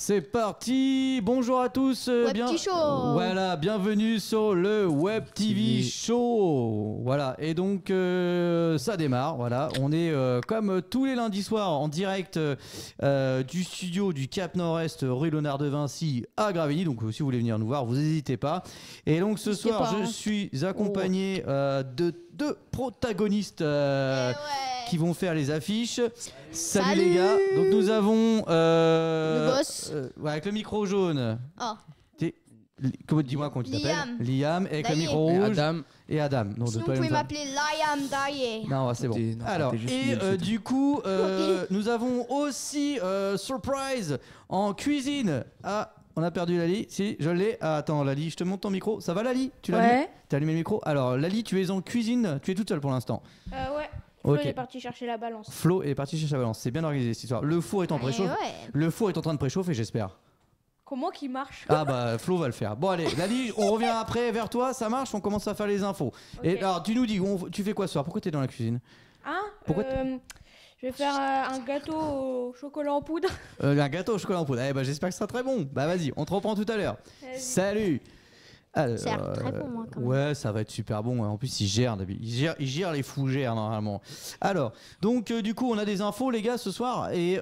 C'est parti Bonjour à tous euh, bien... Voilà, bienvenue sur le Web TV Show Voilà, et donc euh, ça démarre, voilà. On est euh, comme tous les lundis soirs en direct du studio du Cap Nord-Est, rue Léonard de Vinci à Gravigny. Donc si vous voulez venir nous voir, vous n'hésitez pas. Et donc ce soir, je hein. suis accompagné oh. de deux protagonistes euh, eh qui vont faire les affiches. Salut, les gars. Donc nous avons euh, le boss. Euh, avec le micro jaune. Oh. Comment dis-moi comment tu t'appelles Liam. et avec le micro rouge Adam, et Adam. Non, de Sinon, vous pouvez m'appeler Liam Daye. Non, c'est bon. Alors, et du coup, nous avons aussi Surprise en cuisine à on a perdu Lali. Si, je l'ai. Ah, attends, Lali, je te monte ton micro. Ça va, Lali Tu l'as ouais. T'as allumé le micro Alors, Lali, tu es en cuisine. Tu es toute seule pour l'instant. Euh, ouais. Flo est parti chercher la balance. Flo est parti chercher la balance. C'est bien organisé cette histoire. Le four est en eh préchauffe. Le four est en train de préchauffer, j'espère. Comment qu'il marche Ah bah Flo va le faire. Bon allez, Lali, on revient après vers toi, ça marche, on commence à faire les infos. Et alors tu nous dis, tu fais quoi ce soir Pourquoi tu es dans la cuisine Hein Pourquoi je vais faire euh, un gâteau au chocolat en poudre. Euh, un gâteau au chocolat en poudre. Eh ben, j'espère que ce sera très bon. Bah vas-y, on te reprend tout à l'heure. Salut. Alors, ça très bon, moi, hein, quand même. Ouais, ça va être super bon. En plus, il gère, ils gèrent, les fougères normalement. Alors, donc, euh, du coup, on a des infos, les gars, ce soir. Et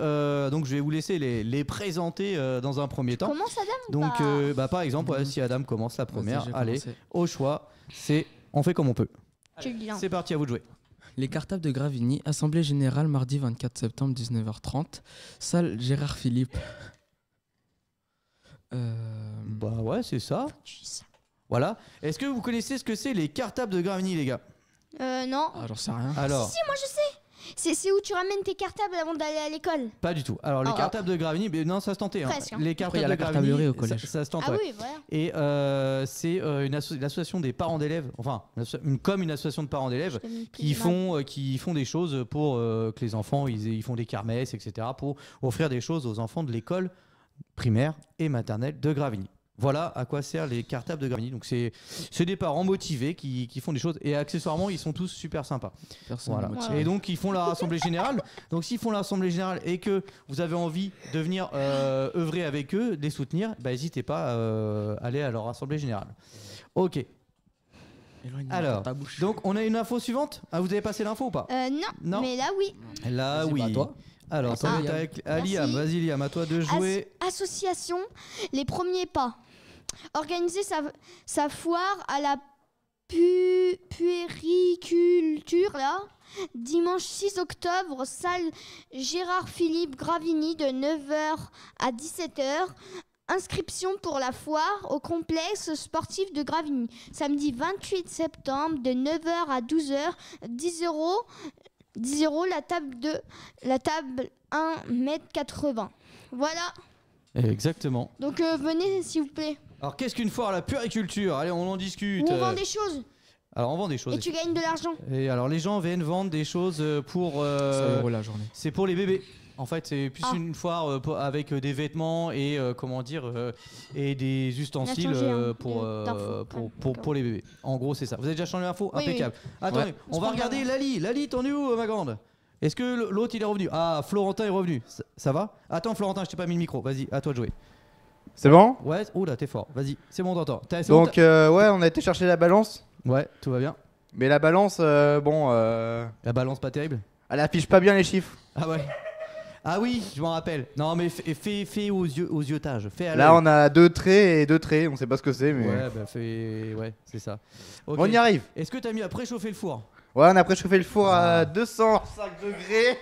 donc, je vais vous laisser les, présenter dans un premier temps. Commence Adam Donc, bah, par exemple, si Adam commence la première, allez, au choix, c'est on fait comme on peut. Hein. C'est parti, à vous de jouer. Les cartables de Gravigny, Assemblée générale mardi 24 septembre 19h30, salle Gérard Philippe. Euh, bah ouais, c'est ça. Voilà. Est-ce que vous connaissez ce que c'est les cartables de Gravigny, les gars Euh, non. Ah, j'en sais rien. Alors, Si, moi je sais c'est où tu ramènes tes cartables avant d'aller à l'école Pas du tout. Alors, les oh. cartables de Gravigny, mais non, ça se tentait. Hein. hein. Les cartables de Gravigny, au collège. Ça, se tente. Ah et euh, c'est euh, une association des parents d'élèves, enfin, comme une association de parents d'élèves, qui font, euh, qui font des choses pour que les enfants, ils, font des kermesses, etc., pour offrir des choses aux enfants de l'école primaire et maternelle de Gravigny. Voilà à quoi servent les cartables de Gravini. Donc c'est des parents motivés qui, font des choses et accessoirement ils sont tous super sympas. Et donc ils font la assemblée générale. donc s'ils font la Assemblée générale et que vous avez envie de venir euh, œuvrer avec eux, les soutenir, bah, n'hésitez pas euh, à aller à leur assemblée générale. Ok. Alors, donc on a une info suivante. Ah, vous avez passé l'info ou pas euh, non, non, mais là oui. Là oui. Pas bah, toi. Alors, avec Aliam. Vas-y, Liam, à toi de jouer. association, les premiers pas organiser sa, sa foire à la pu, puériculture, là, dimanche 6 octobre, salle Gérard-Philippe Gravigny de 9h à 17h. Inscription pour la foire au complexe sportif de Gravigny. Samedi 28 septembre de 9h à 12h, 10 euros. 10 la table 2, la table 1 m 80. Voilà. Exactement. Donc euh, venez s'il vous plaît. Alors qu'est-ce qu'une foire à la puriculture Allez, on en discute. on vend des choses. Alors on vend des choses. Et tu gagnes de l'argent. Et alors les gens viennent vendre des choses euh, pour. Euh, la journée. C'est pour les bébés. En fait, c'est plus ah. une foire euh, avec des vêtements et comment dire et des ustensiles pour, pour, pour, les bébés. En gros, c'est ça. Vous avez déjà changé l'info Impeccable. Attendez, on, va regarder Lali. Lali, t'en es où, ma grande Est-ce que l'autre il est revenu Ah, Florentin est revenu. ça va Attends, Florentin, je t'ai pas mis le micro. Vas-y, à toi de jouer. C'est bon Ouais, oula, t'es fort. Vas-y, c'est bon, t'entends. Donc, euh, ouais, on a été chercher la balance. Ouais, tout va bien. Mais la balance, euh, bon. Euh, la balance pas terrible Elle affiche pas bien les chiffres. Ah ouais Ah oui, je m'en rappelle. Non, mais fais, fais, aux yeux, aux yeux tâches. Fais Là, on a deux traits et deux traits. On sait pas ce que c'est, mais. Ouais, bah fais. Ouais, c'est ça. On y arrive. Est-ce que t'as mis à préchauffer le four Ouais, on a préchauffé le four à 205 ah. degrés.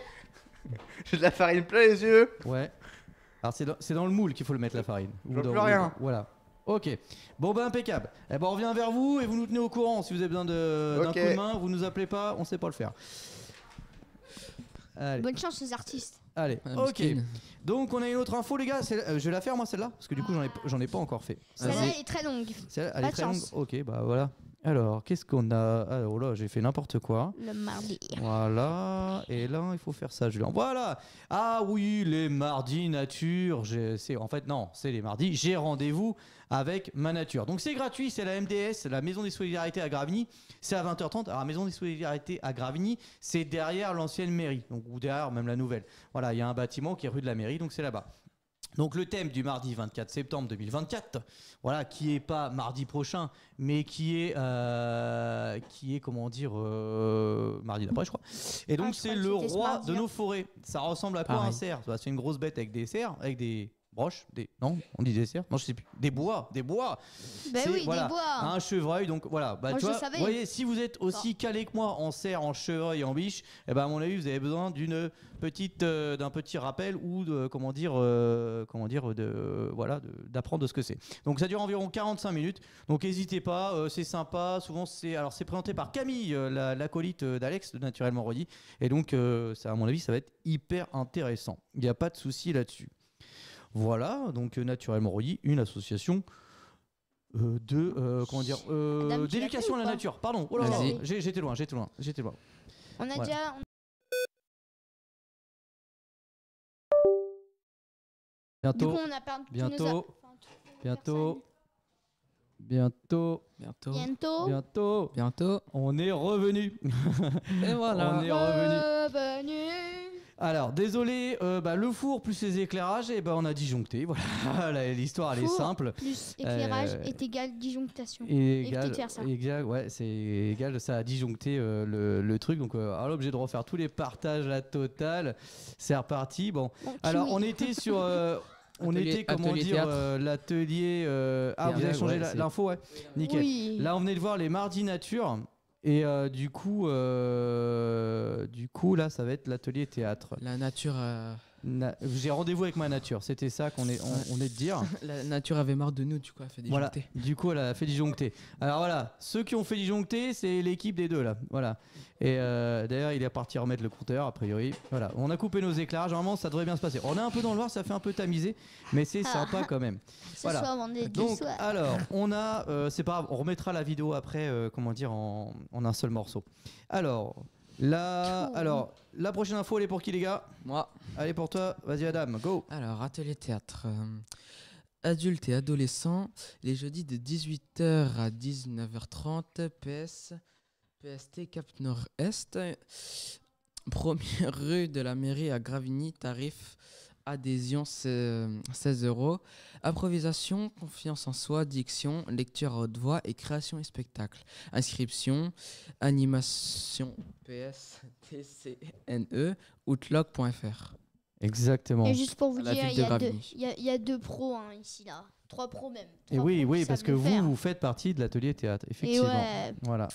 J'ai de la farine plein les yeux. Ouais. Alors c'est dans, le moule qu'il faut le mettre la farine. Je veux plus rien. Voilà. Ok. Bon ben impeccable. Eh ben on revient vers vous et vous nous tenez au courant si vous avez besoin d'un coup de main. Vous nous appelez pas, on sait pas le faire. Bonne chance aux artistes. Allez, ah, ok. Donc on a une autre info les gars, euh, je vais la faire moi celle-là, parce que du coup j'en ai, ai, pas encore fait. Celle-là est très longue. Celle-là, est très longue, ok, bah voilà. Alors, qu'est-ce qu'on a ah, Oh là, j'ai fait n'importe quoi. Le mardi. Voilà. Et là, il faut faire ça, Julien. Voilà. Ah oui, les mardis nature. C'est en fait non, c'est les mardis. J'ai rendez-vous avec ma nature. Donc c'est gratuit. C'est la MDS, la Maison des Solidarités à Gravigny. C'est à 20h30. Alors, la Maison des Solidarités à Gravigny, c'est derrière l'ancienne mairie, donc ou derrière même la nouvelle. Voilà, il y a un bâtiment qui est rue de la mairie, donc c'est là-bas. Donc le thème du mardi 24 septembre 2024, voilà, qui est pas mardi prochain, mais qui est, euh, qui est comment dire, euh, mardi d'après, je crois. Et donc ah, c'est le roi de nos hein. forêts. Ça ressemble à quoi un cerf bah, C'est une grosse bête avec des cerfs, avec des broche des non, on dit dessert, je sais plus, des bois, des bois. Ben oui, des bois. Un chevreuil, donc voilà. Bah, voyez, si vous êtes aussi calé que moi en serre, en chevreuil, en biche, eh ben à mon avis vous avez besoin d'une petite, euh, d'un petit rappel ou de comment dire, euh, comment dire, de voilà, d'apprendre de ce que c'est. Donc ça dure environ 45 minutes. Donc n'hésitez pas, euh, c'est sympa. Souvent c'est, alors c'est présenté par Camille, l'acolyte d'Alex de Naturellement Redit, et donc ça à mon avis ça va être hyper intéressant. Il n'y a pas de souci là-dessus. Voilà, donc euh, Naturellement oui, une association euh, de euh, comment dire d'éducation à la nature. Pardon. Oh j'étais loin, j'étais loin, j'étais loin. On a déjà. Bientôt. Du coup, on a perdu bientôt. bientôt. Bientôt. Bientôt. Bientôt. Bientôt. On est revenu. Et voilà. On est revenu. Alors, désolé, euh, bah, le four plus les éclairages, et eh ben on a disjoncté. Voilà, l'histoire elle est simple. Plus éclairage euh, est égal disjonctation. Et égal, de ça. Égal, ouais, c'est égal, ça a disjoncté euh, le, truc. Donc, alors l'objet de refaire tous les partages, la totale. C'est reparti. Bon, alors on était sur. On était, comment dire, l'atelier. ah, vous avez changé l'info, ouais. Nickel. Là, on venait de voir les mardis nature. Et euh, du coup, euh, du coup, là, ça va être l'atelier théâtre. La nature. Euh, j'ai rendez-vous avec ma nature, c'était ça qu'on est, on, est de dire. la nature avait marre de nous, du coup, elle a fait disjoncter. Voilà. Du coup, elle a fait disjoncter. Alors voilà, ceux qui ont fait disjoncter, c'est l'équipe des deux là. Voilà. Et euh, d'ailleurs, il est parti remettre le compteur, a priori. Voilà, on a coupé nos éclairs. Normalement, ça devrait bien se passer. On est un peu dans le noir, ça fait un peu tamisé, mais c'est ah. sympa quand même. Ce soir, on est Donc, soir. alors, on a, euh, c'est pas grave, on remettra la vidéo après, euh, comment dire, en, en un seul morceau. Alors, la... Alors, la prochaine info, elle est pour qui, les gars Moi. Allez pour toi. Vas-y, Adam, go. Alors, atelier théâtre. Euh, adultes et adolescents, les jeudis de 18h à 19h30, PS, PST Cap Nord-Est, première rue de la mairie à Gravigny, tarif adhésion 16 euh, euros, improvisation, confiance en soi, diction, lecture à haute voix et création et spectacle, inscription, animation PSTCNE, outlook.fr. Exactement. Et juste pour vous dire, il y, a deux pros hein, ici, là. Trois pros même. et oui, oui, parce que vous, vous faites partie de l'atelier théâtre, effectivement. Voilà.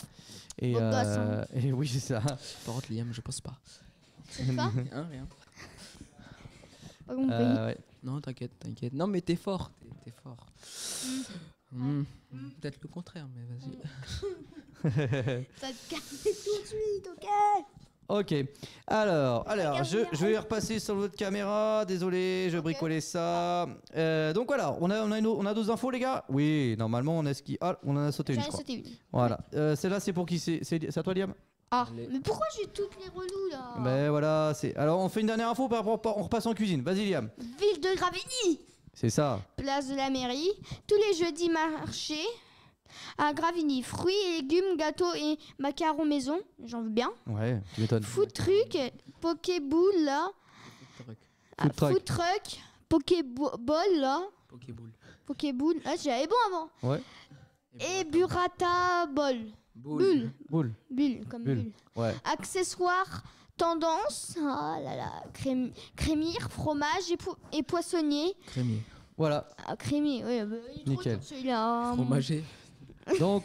Et, euh, hein. et oui, c'est ça. Par Liam, je pense pas. pas hein, euh, ouais. Non, t'inquiète, t'inquiète. Non, mais t'es fort, t'es fort. Mm. Mm. Mm. Peut-être le contraire, mais vas-y. Ça te casse tout de suite, ok Ok. Alors, alors je, vais repasser sur votre caméra. Désolé, je bricolais ça. Euh, donc voilà, on a, on, a on a deux infos, les gars Oui, normalement, on a ce qui. Ah, on en a sauté une. Voilà. Euh, Celle-là, c'est pour qui C'est à toi, Liam ah, mais pourquoi j'ai toutes les relous là Ben voilà, c'est. Alors on fait une dernière info, par rapport, on repasse en cuisine. Vas-y, Liam. Ville de Gravigny C'est ça. Place de la mairie. Tous les jeudis marché à Gravigny. Fruits légumes, gâteaux et macarons maison. J'en veux bien. Ouais, tu m'étonnes. Food truck, Pokéball là. Food truck. Ah, food truck, Pokéball là. Pokéball. Ah, j'avais bon avant. Ouais. Et Burrata bol. Boule. Bulle. Boule. Bulle, comme bulle. Ouais. Accessoires, tendance, ah là là, crémir, fromage et, poissonnier. Crémier. Voilà. Ah, crémier, oui. Bah, il est Nickel. Trop hein. Fromager. Donc,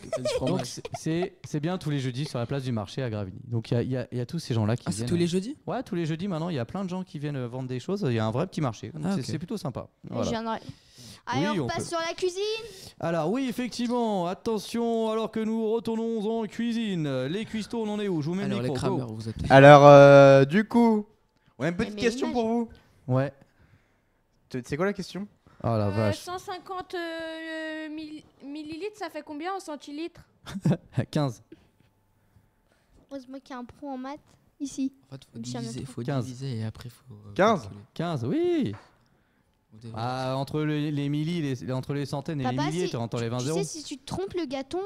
c'est, bien tous les jeudis sur la place du marché à Gravigny. Donc il y a, tous ces gens-là qui ah, C'est tous les euh, jeudis Ouais, tous les jeudis maintenant, il y a plein de gens qui viennent euh, vendre des choses. Il y a un vrai petit marché. Ah, c'est, plutôt sympa. Allez, on, passe sur la cuisine Alors oui, effectivement, attention, alors que nous retournons en cuisine. Les cuistots, on en est où Je vous mets alors, le Alors, euh, du coup, on a une petite question pour vous. Ouais. C'est quoi la question Oh la euh, vache. 150 euh, millilitres, ça fait combien en centilitres 15. Heureusement qu'il y a un pro en maths ici. En fait, faut diviser, faut 15. et après faut. 15. Euh, 15, oui. Ah, entre les, les les- entre les centaines et les milliers, tu entends les 20 Tu sais, si tu te trompes le gâteau,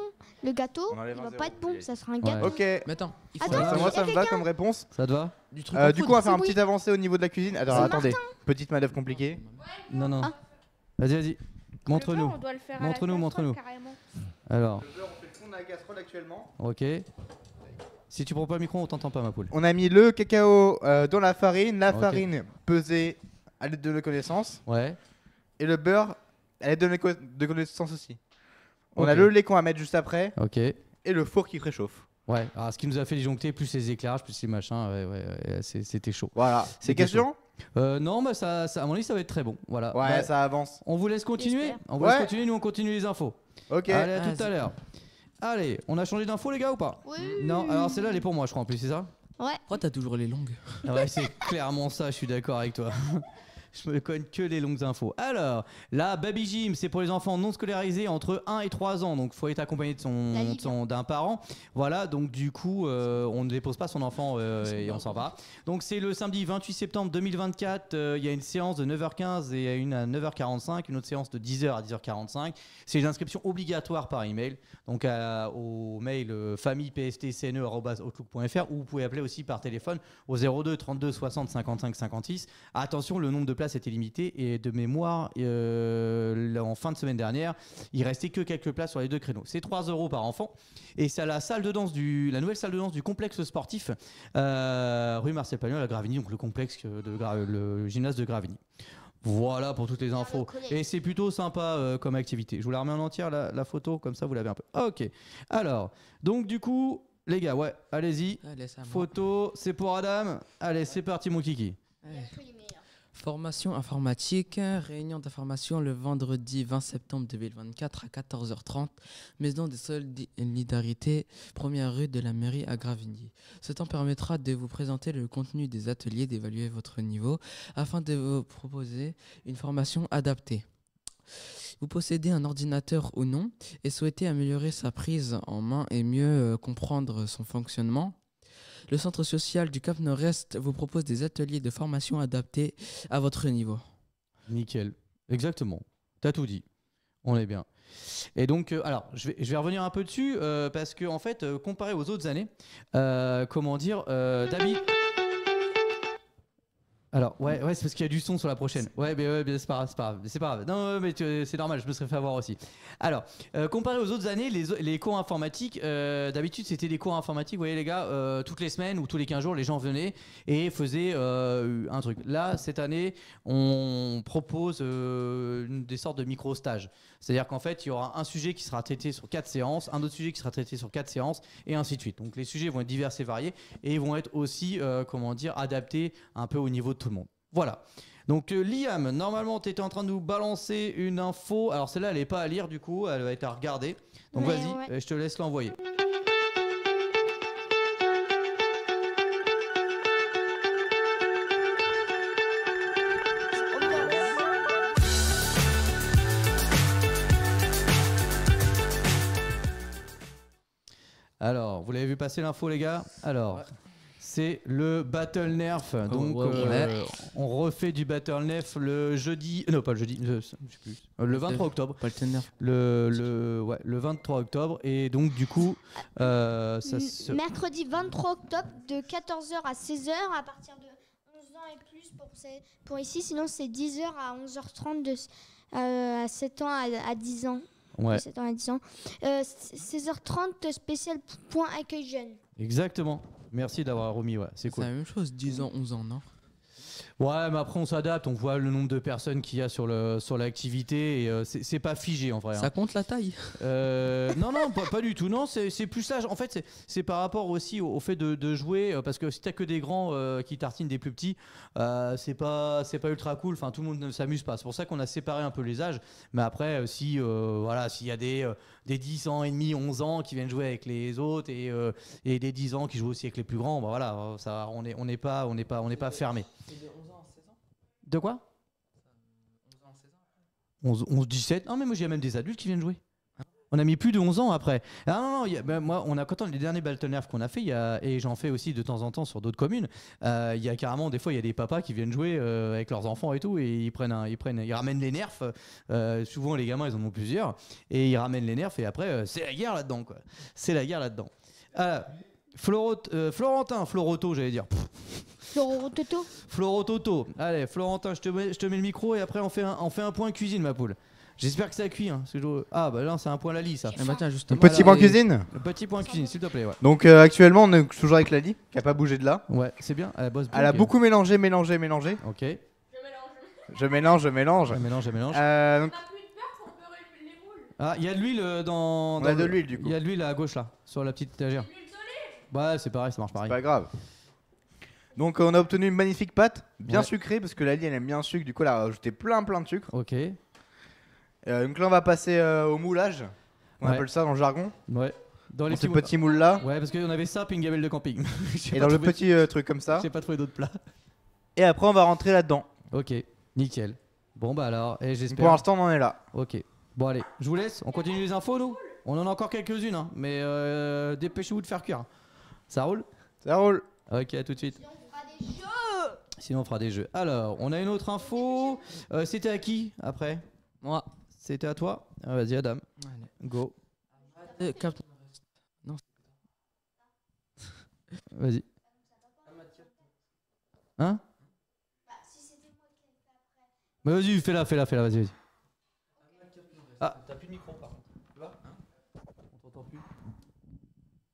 le gâteau, il va pas être bon. Ça sera un gâteau. Ok, Mais attends, Attends, Ça, moi, ça me va comme réponse. Ça te va du coup, on va faire un petit avancé au niveau de la cuisine. Alors, attendez, petite manœuvre compliquée. Non, non. Ah. Vas-y, vas-y. Montre-nous. Montre-nous, montre-nous. Alors. Le beurre, on fait le la casserole actuellement. Ok. Si tu prends pas le micro, on t'entend pas, ma poule. On a mis le cacao euh, dans la farine, la farine pesée à l'aide de nos connaissance Ouais. et le beurre à l'aide de nos aussi. On a le lait qu'on va mettre juste après, Ok. et le four qui préchauffe. Ouais. Alors, ce qui nous a fait disjoncter, plus les éclairages, plus ces machins, ouais, ouais, c'était chaud. Voilà. C'est question euh, non, mais bah, ça, à mon avis, ça va être très bon. Voilà. Ouais, bah, ça avance. on vous laisse continuer. On vous continuer. Nous, on continue les infos. Ok. Allez, à tout à l'heure. Allez, on a changé d'info, les gars, ou pas Oui. Non, alors celle-là, elle est pour moi, je crois, en plus, c'est ça Ouais. Pourquoi t'as toujours les longues ah Ouais, c'est clairement ça, je suis d'accord avec toi. Je me cogne que les longues infos. Alors, la Baby Gym, c'est pour les enfants non scolarisés entre 1 et 3 ans. Donc, il faut être accompagné de son, d'un parent. Voilà, donc du coup, euh, on ne dépose pas son enfant euh, et on s'en va. Donc, c'est le samedi 28 septembre 2024. Euh, il y a une séance de 9h15 et une à 9h45, une autre séance de 10h à 10h45. C'est une inscription obligatoire par email. Donc, au mail famillepstcne.outlook.fr ou vous pouvez appeler aussi par téléphone au 02 32 60 55 56. Attention, le nombre de place était limitée et de mémoire, euh, en fin de semaine dernière, il restait que quelques places sur les deux créneaux. C'est 3 euros par enfant et c'est à la salle de danse du, la nouvelle salle de danse du complexe sportif euh, rue Marcel Pagnol à Gravigny, donc le complexe de le gymnase de Gravigny. Voilà pour toutes les infos. Et c'est plutôt sympa euh, comme activité. Je vous la remets en entière, la, photo, comme ça vous l'avez un peu. Ok. Alors, donc du coup, les gars, ouais, allez-y. Ah, photo, c'est pour Adam. Allez, c'est parti, mon kiki. Formation informatique, réunion d'information le vendredi 20 septembre 2024 à 14h30, Maison de Solidarité, première rue de la mairie à Gravigny. Ce temps permettra de vous présenter le contenu des ateliers, d'évaluer votre niveau afin de vous proposer une formation adaptée. Vous possédez un ordinateur ou non et souhaitez améliorer sa prise en main et mieux euh, comprendre son fonctionnement le Centre social du Cap Nord-Est vous propose des ateliers de formation adaptés à votre niveau. Nickel. Exactement. T'as tout dit. On est bien. Et donc, euh, alors, je vais, revenir un peu dessus euh, parce que, en fait, euh, comparé aux autres années, comment dire, d'habitude. Alors, ouais, mm. ouais c'est parce qu'il y a du son sur la prochaine. Ouais, mais, ouais, c'est pas grave, c'est pas pas Non, mais c'est normal, je me serais fait avoir aussi. Alors, euh, comparé aux autres années, les, les cours informatiques, euh, d'habitude, c'était des cours informatiques, vous voyez, les gars, euh, toutes les semaines ou tous les 15 jours, les gens venaient et faisaient un truc. Là, cette année, on propose des sortes de micro-stages. C'est-à-dire qu'en fait, il y aura un sujet qui sera traité sur quatre séances, un autre sujet qui sera traité sur quatre séances, et ainsi de suite. Donc, les sujets vont être divers et variés et ils vont être aussi, comment dire, adaptés un peu au niveau de tout le monde. Voilà. Donc euh, Liam, normalement tu étais en train de nous balancer une info. Alors celle-là elle n'est pas à lire du coup, elle va être à regarder. Donc vas-y, euh, je te laisse l'envoyer. Alors, vous l'avez vu passer l'info les gars Alors, c'est le Battle Nerf. Oh, donc, euh, on refait du Battle Nerf le jeudi. Non, pas le jeudi, euh, euh, le, 23 octobre. Le, 23 octobre. Et donc, du coup, Mercredi 23 octobre, de 14h à 16h, à partir de 11 ans et plus pour, ici. Sinon, c'est 10h à 11h30, de, à 7 ans à, 10 ans. 7 ans à 10 ans. 16h30, spécial point accueil jeune. Exactement. Merci d'avoir remis, ouais, c'est cool. C'est la même chose, 10 ans, 11 ans, non Ouais, mais après on s'adapte, on voit le nombre de personnes qu'il y a sur le sur l'activité et euh, c'est pas figé en vrai. Hein. Ça compte la taille euh, non, non, pas, du tout. Non, c'est plus sage. En fait, c'est- par rapport aussi au, fait de, jouer, euh, parce que si t'as que des grands qui tartinent des plus petits, c'est pas c'est pas ultra cool. Enfin, tout le monde ne s'amuse pas. C'est pour ça qu'on a séparé un peu les âges. Mais après, si voilà, s'il y a des des 10 ans et demi, 11 ans qui viennent jouer avec les autres et, des 10 ans qui jouent aussi avec les plus grands, bah voilà, ça, on on n'est pas on n'est pas on n'est pas fermé. De quoi 11, 11, 17. Non, mais moi, j'ai même des adultes qui viennent jouer. On a mis plus de 11 ans après. Ah non, non, ben, moi, on a, quand les derniers nerf qu'on a fait, et j'en fais aussi de temps en temps sur d'autres communes, euh, il y a carrément, des fois, il y a des papas qui viennent jouer euh, avec leurs enfants et tout, et ils prennent, ils prennent, ils ramènent les nerfs. Euh, souvent, les gamins, ils en ont plusieurs, et ils ramènent les nerfs, et après, c'est la guerre là-dedans, C'est la guerre là-dedans. Euh, Florentin, Floroto, j'allais dire. Florototo Florototo. Allez, Florentin, je te, mets, je te mets le micro et après on fait un, on fait un point cuisine, ma poule. J'espère que ça cuit. Hein, ah, bah là, c'est un point Lali, ça. Un eh ben, petit point cuisine Le petit point cuisine, s'il te plaît. Donc euh, actuellement, on est toujours avec Lali, qui a pas bougé de là. ouais c'est bien. Elle a beaucoup mélangé, mélangé, mélangé. Ok. Je mélange, je mélange. Je mélange, je mélange. Ah, il y a de l'huile euh, dans. on a de l'huile du coup. Il y a de l'huile à gauche, là, sur la petite étagère. Ouais, bah, c'est pareil, ça marche pareil. Pas grave. Donc on a obtenu une magnifique pâte, bien sucrée, parce que la lie, elle aime bien sucre, du coup elle a rajouté plein plein de sucre. Ok. Euh, donc là on va passer euh, au moulage, on appelle ça dans le jargon, Ouais. Dans les petits moules là, Ouais, parce qu'on avait ça puis une gamelle de camping. et dans le petit euh, truc comme ça. J'ai pas trouvé d'autres plats. Et après on va rentrer là-dedans. Ok, nickel. Bon bah alors, et eh, j'espère Pour l'instant on en est là. Ok. Bon allez, je vous laisse. On continue les infos nous. On en a encore quelques-unes, hein. mais euh, dépêchez-vous de faire cuire. Hein. Ça roule Ça roule. Ok, à tout de suite. Sinon, on fera des jeux. Alors, on a une autre info. Euh, c'était à qui après Moi. C'était à toi ah, Vas-y, Adam. Go. Euh, non. Vas-y. Hein bah, bah vas-y, fais-la, fais-la, fais-la, vas-y, vas-y. Ah. T'as plus de micro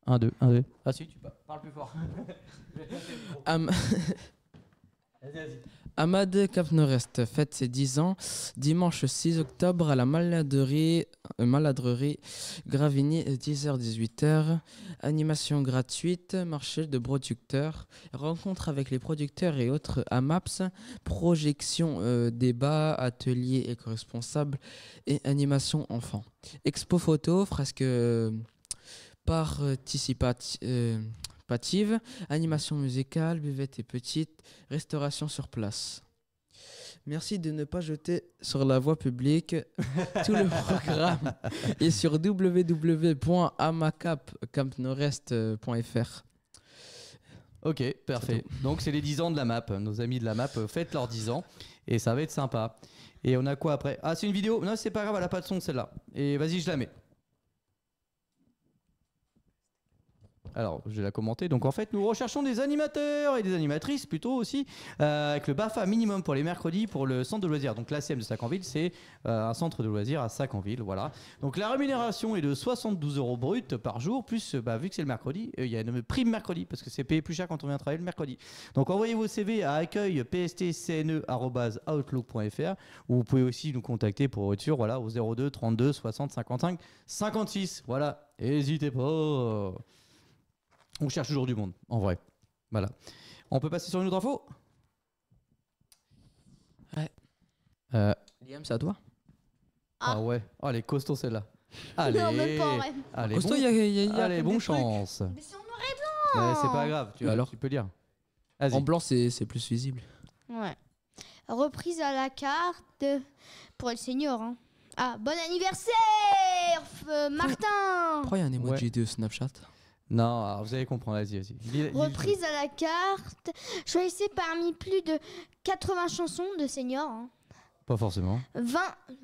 1, 2, 1, 2. Ah si, tu parles plus fort. Ahmad fête ses 10 ans dimanche 6 octobre à la maladerie, euh, maladrerie Gravigny 10h-18h. Animation gratuite, marché de producteurs, rencontre avec les producteurs et autres AMAPS, projection euh, débat, atelier éco-responsable et animation enfant. Expo photo, fresque... Euh, participative, animation musicale, buvette et petite, restauration sur place. Merci de ne pas jeter sur la voie publique tout le programme et sur www.amacapcampnorest.fr. Ok, parfait. Donc c'est les 10 ans de la map. Nos amis de la map, euh, faites leurs 10 ans et ça va être sympa. Et on a quoi après Ah, c'est une vidéo Non, c'est pas grave, elle a pas de son celle-là. Et vas-y, je la mets. Alors, je vais la commenter. Donc, en fait, nous recherchons des animateurs et des animatrices plutôt aussi, euh, avec le BAFA minimum pour les mercredis pour le centre de loisirs. Donc, l'ACM de Sac-en-Ville, c'est euh, un centre de loisirs à Sac-en-Ville. Voilà. Donc, la rémunération est de 72 euros brut par jour, plus, euh, bah, vu que c'est le mercredi, il y a une prime mercredi, parce que c'est payé plus cher quand on vient travailler le mercredi. Donc, envoyez vos CV à accueil pstcne.outlook.fr ou vous pouvez aussi nous contacter pour rupture voilà, au 02 32 60 55 56. Voilà, n'hésitez pas on cherche toujours du monde, en vrai. Voilà. On peut passer sur une autre info Ouais. Euh. Liam, c'est à toi ah, ah, ouais. Allez, costaud celle-là. Allez, allez, Costaud, il y a, bonne chance. Mais c'est en noir et blanc c'est pas grave, tu, Alors tu peux lire. En blanc, c'est plus visible. Ouais. Reprise à la carte pour le senior. Hein. Ah, bon anniversaire, Martin Pourquoi il y a un emoji de Snapchat non, vous allez comprendre, vas-y, vas-y. Reprise à la carte. Choisissez parmi plus de 80 chansons de seniors. Hein. Pas forcément. 20,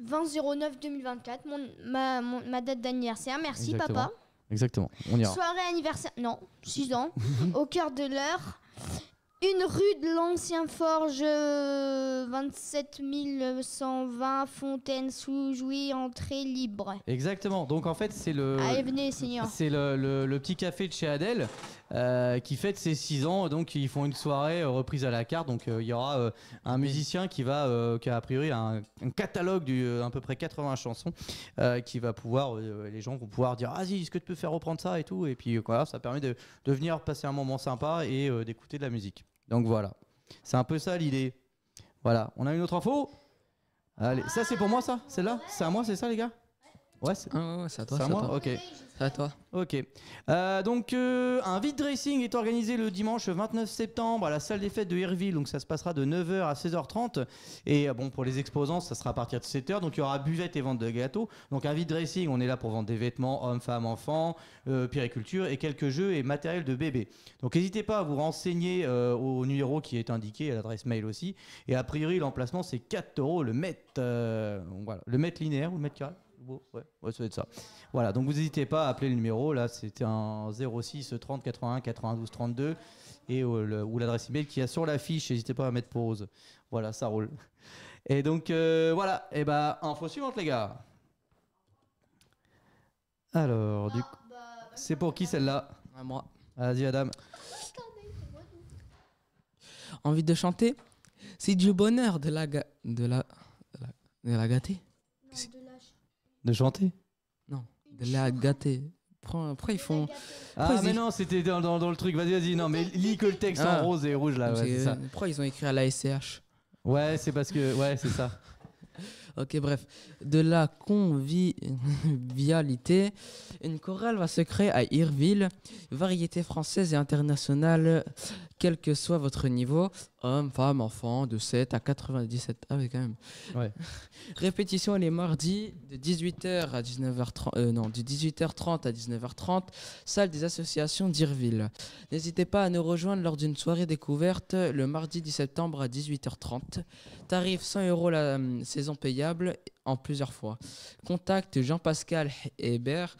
20 09 2024, ma, date d'anniversaire. Merci, papa. Exactement, on ira. Soirée anniversaire. Non, 6 ans. au cœur de l'heure. Une rue de l'Ancien Forge, 27 120, Fontaine sous Jouy, entrée libre. Exactement. Donc en fait, c'est le. C'est le, petit café de chez Adèle. Euh, qui fête ses 6 ans. Donc ils font une soirée euh, reprise à la carte. Donc euh, il y aura un musicien qui va, qui a, a priori un, catalogue d'à peu près 80 chansons, qui va pouvoir, les gens vont pouvoir dire ah si, est-ce que tu peux faire reprendre ça et tout. Et puis voilà, ça permet de, de venir passer un moment sympa et d'écouter de la musique. Donc voilà, c'est un peu ça l'idée. Voilà, on a une autre info. Allez, ça c'est pour moi ça, celle-là, c'est à moi, c'est ça les gars. Ah, ouais, c'est à toi. C'est à moi Ok. C'est à toi. Ok. Euh, donc, euh, un vide dressing est organisé le dimanche 29 septembre à la salle des fêtes de Herville. Donc, ça se passera de 9h à 16h30. Et euh, bon, pour les exposants, ça sera à partir de 7h. Donc, il y aura buvette et vente de gâteaux. Donc, un vide dressing, on est là pour vendre des vêtements hommes, femmes, enfants, périculture et quelques jeux et matériel de bébé. Donc, n'hésitez pas à vous renseigner au numéro qui est indiqué, à l'adresse mail aussi. Et a priori, l'emplacement, c'est 4 euros le mètre. Le mètre linéaire ou le mètre carré ouais. ça ça. Voilà, donc vous n'hésitez pas à appeler le numéro. Là, c'était un 06 30 81 92 32 et, euh, ou l'adresse email qui y a sur l'affiche. N'hésitez pas à mettre pause. Voilà, ça roule. Et donc, euh, voilà. Et eh bah, ben, info suivante, les gars. Alors, du coup, c'est pour qui celle-là moi. Vas-y, Adam. Envie de chanter C'est du bonheur de la, de la, la, de la gâter. De chanter Non, de la gâter. Pourquoi après, ils font. Ah, mais non, c'était dans, le truc. Vas-y, vas-y. Non, mais lis que le texte en ah. rose et rouge là. ça. Pourquoi ils ont écrit à la SCH Ouais, c'est parce que. Ouais, c'est ça. ok, bref. De la convivialité, une chorale va se créer à Irville, variété française et internationale, quel que soit votre niveau hommes, femmes, enfants, de 7 à 97. Ah quand même. Répétition les mardis de 18h à 19h30. Euh, non, 18h30 à 19h30, salle des associations d'Irville. N'hésitez pas à nous rejoindre lors d'une soirée découverte le mardi 10 septembre à 18h30. Tarif 100 euros la hum, saison payable en plusieurs fois. Contact Jean-Pascal Hébert,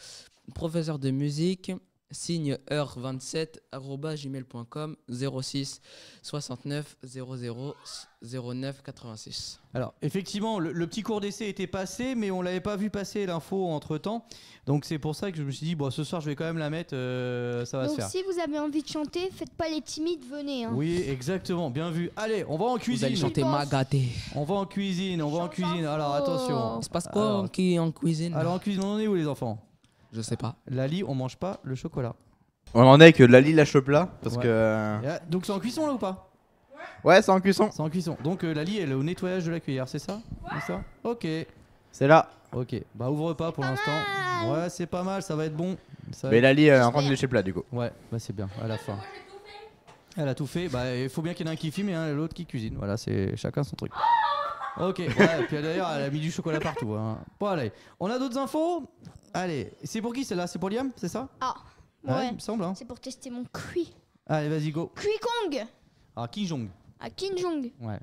professeur de musique signe heure27 gmail.com, 06 69 00 09 86. Alors, effectivement, le, petit cours d'essai était passé, mais on l'avait pas vu passer l'info entre temps. Donc, c'est pour ça que je me suis dit, bon, ce soir, je vais quand même la mettre, euh, ça va Donc, se faire. si vous avez envie de chanter, faites pas les timides, venez. Hein. Oui, exactement, bien vu. Allez, on va en cuisine. Vous allez chanter Magadé. On va en cuisine, on va en cuisine. Alors, attention. C'est hein. se passe quoi qui en cuisine. Alors, en cuisine, on est où, les enfants je sais pas. Lali, on mange pas le chocolat. On en est que Lali lâche le plat parce que. Donc c'est en cuisson là ou pas Ouais, c'est en cuisson. C'est en cuisson. Donc euh, Lali, elle est au nettoyage de la cuillère, c'est ça C'est ça Ok. C'est là. Ok. Bah ouvre pas pour l'instant. Ouais, c'est pas mal, ça va être bon. Mais Lali est euh, en train de lâcher plat du coup. Ouais, bah c'est bien, à la fin. Elle a tout fait. Bah il faut bien qu'il y en ait un qui filme et l'autre qui cuisine. Voilà, c'est chacun son truc. Ok, puis d'ailleurs, elle a mis du chocolat partout. Hein. Bon, allez. On a d'autres infos Allez, c'est pour qui celle-là C'est pour Liam, c'est ça Ah, ouais. il me semble. Hein. C'est pour tester mon cuit Allez, vas-y, go. cui Kong Ah, King Jong. Ah, King Jong Ouais.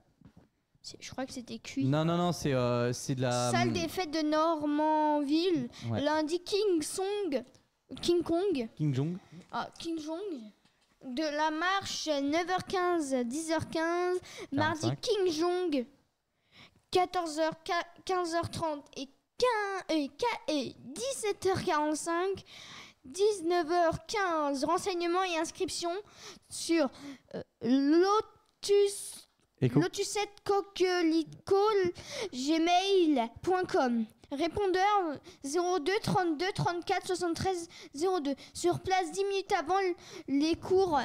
Je crois que c'était cuit Non, non, non, c'est euh, de la. Salle hmm. des fêtes de Normandville. Lundi, King Song. King Kong. King Jong. Ah, King Jong de la marche 9h15, 10h15, mardi King Jong 14h, 15h30 et 17h45, 19h15. Renseignements et inscriptions sur euh, gmail.com Répondeur 02 32 34 73 02. Sur place 10 minutes avant les cours.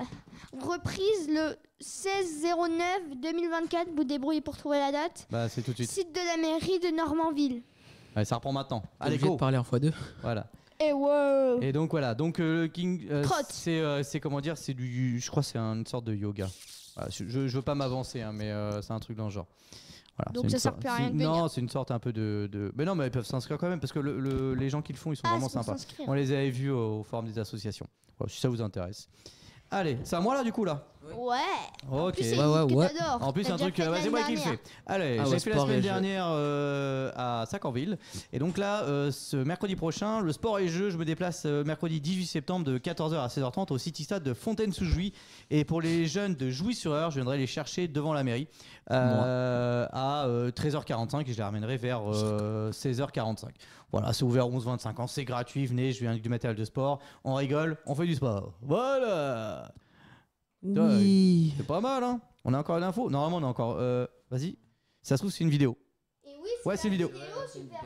Reprise le 16-09-2024, vous débrouillez pour trouver la date. Bah, c'est tout de suite. Site de la mairie de Normandville. ça reprend maintenant. Allez, go. parler en x2. Voilà. Et wow. Et donc voilà, donc euh, le King, euh, euh, c'est comment dire, c'est du, je crois que c'est une sorte de yoga. je, je, veux pas m'avancer, hein, mais c'est un truc dans le genre. Voilà, donc ça sert plus à rien de Non, c'est une sorte un peu de, Mais non, mais ils peuvent s'inscrire quand même parce que les gens qui le font, ils sont ah, vraiment sympas. On les avait vus au, forum des associations. si ça vous intéresse. Allez, c'est à moi là du coup là. Ouais. Ok. Plus, ouais, En plus, un truc. Euh, vas-y, moi qui le fais. Allez, ah, j'ai fait la semaine dernière euh, à Sacanville. Et donc là, euh, ce mercredi prochain, le sport et jeu, je me déplace euh, mercredi 18 septembre de 14h à 16h30 au City Stade de Fontaine-sous-Jouy. Et pour les jeunes de Jouy-sur-Eure, je viendrai les chercher devant la mairie à 13h45 et je les ramènerai vers 16h45. Voilà, c'est ouvert 11-25 ans, c'est gratuit, venez, je viens avec du matériel de sport, on rigole, on fait du sport. Voilà euh, oui. C'est pas mal, hein. On a encore l'info Normalement, on a encore. Euh, vas-y. Ça se trouve, c'est une vidéo. Et oui, Ouais, c'est une vidéo.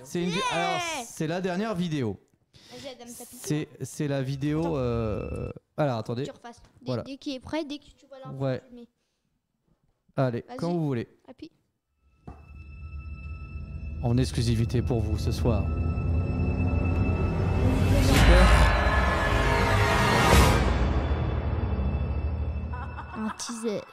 C'est la dernière vidéo. Hein. C'est la vidéo. Euh, alors, attendez. Dès, qu'il est prêt, dès que tu vois l'info, Ouais. Allez, quand vous voulez. En exclusivité pour vous ce soir. w c h is it?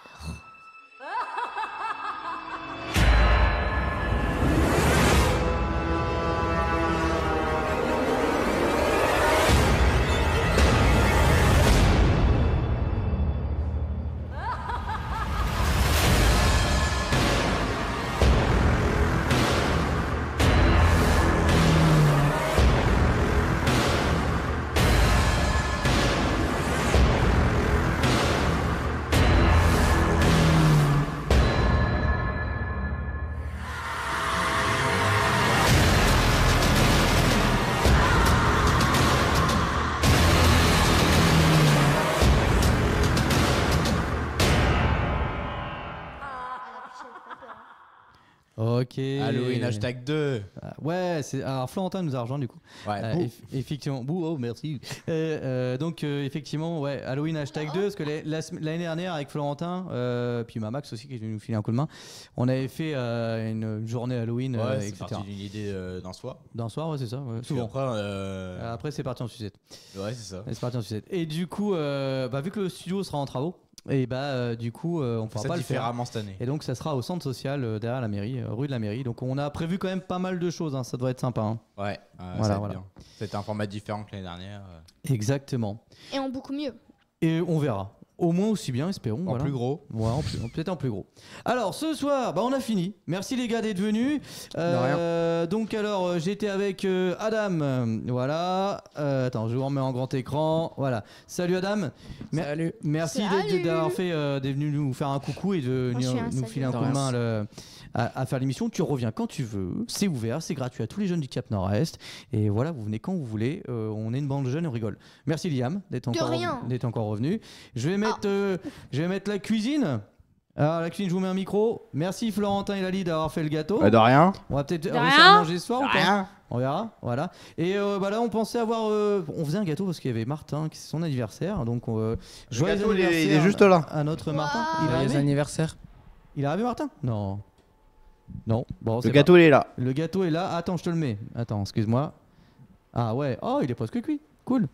Halloween hashtag 2. Ah, ouais, c'est... alors Florentin nous a rejoint du coup. Ouais, euh, effectivement. Oh, merci. Euh, euh, donc effectivement, ouais, Halloween hashtag 2, parce que l'année dernière avec Florentin, puis ma max aussi qui est nous filer un coup de main, on avait fait une journée Halloween, c'est parti d'une idée d'un soir. D'un soir, ouais, c'est ça, souvent. Après, c'est parti en sucette. ouais, c'est ça. Et C'est parti en Et du coup, bah, vu que le studio sera en travaux, et bah euh, du coup, euh, on ne pourra pas le faire. cette année. Et donc ça sera au centre social euh, derrière la mairie, rue de la mairie. Donc on a prévu quand même pas mal de choses. Hein. Ça doit être sympa. Hein. Ouais. C'est bien C'était un format différent que l'année dernière. Exactement. Et en beaucoup mieux. Et on verra. Au moins aussi bien, espérons. En plus gros. Ouais, peut-être en plus gros. Alors, ce soir, bah, on a fini. Merci les gars d'être venus. Euh, rien. Donc, alors, euh, j'étais avec euh, Adam. Voilà. Euh, attends, je vous remets en grand écran. Voilà. Salut Adam. Salut. Merci d'avoir fait, d'être venu nous faire un coucou et de nous, nous filer un coup de main. Le, à, faire l'émission. Tu reviens quand tu veux. C'est ouvert, c'est gratuit à tous les jeunes du Cap Nord-Est. Et voilà, vous venez quand vous voulez. Euh, on est une bande de jeunes on rigole. Merci Liam d'être encore, revenu, encore revenu. Je vais, mettre, ah. euh, je vais mettre la cuisine. Alors, ah, la cuisine, je vous mets un micro. Merci Florentin et Lali d'avoir fait le gâteau. Euh, de rien. On va peut-être manger ce soir de rien. On verra, voilà. Et voilà bah là, on pensait avoir. on faisait un gâteau parce qu'il y avait Martin, qui c'est son anniversaire. Donc, euh, gâteau, Il est, juste là. un autre Martin. Il a les anniversaires. Il a arrivé, Martin Non. Non. Bon, le gâteau, il est là. Le gâteau est là. Attends, je te le mets. Attends, excuse-moi. Ah ouais. Oh, il est presque cuit. Cool. Et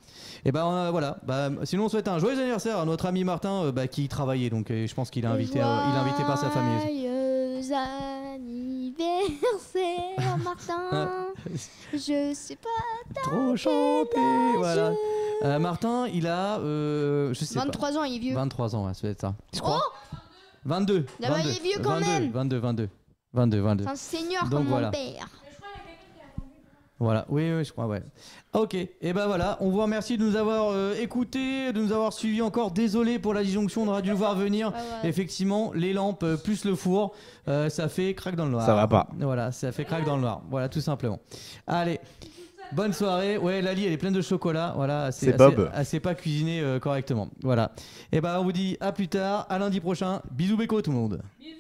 eh ben euh, voilà. Bah, sinon, on souhaite un joyeux anniversaire à notre ami Martin euh, bah, qui travaillait. Donc, euh, je pense qu'il est invité, il est invité par sa famille. Joyeux anniversaire, Martin. je sais pas. Trop chanter. Voilà. Martin, il a. je sais 23 ans, il est vieux. 23 ans, ouais, ça doit être ça. oh 22. Ah bah, il est vieux quand même. 22. 22. 22, 22. un seigneur Donc, comme voilà. mon père. Voilà, oui, oui, je crois, ouais. Ok, et eh ben voilà, on vous remercie de nous avoir écouté, euh, écoutés, de nous avoir suivis encore. Désolé pour la disjonction, on aura dû voir venir. Ah Effectivement, les lampes euh, plus le four, euh, ça fait craque dans le noir. Ça va pas. Voilà, ça fait craque dans le noir. Voilà, tout simplement. Allez. Bonne soirée. Ouais, Lali, elle est pleine de chocolat. Voilà, c'est Bob. Elle s'est pas cuisinée correctement. Voilà. Et eh ben, on vous dit à plus tard, à lundi prochain. Bisous, Béco, tout le monde. Bisous.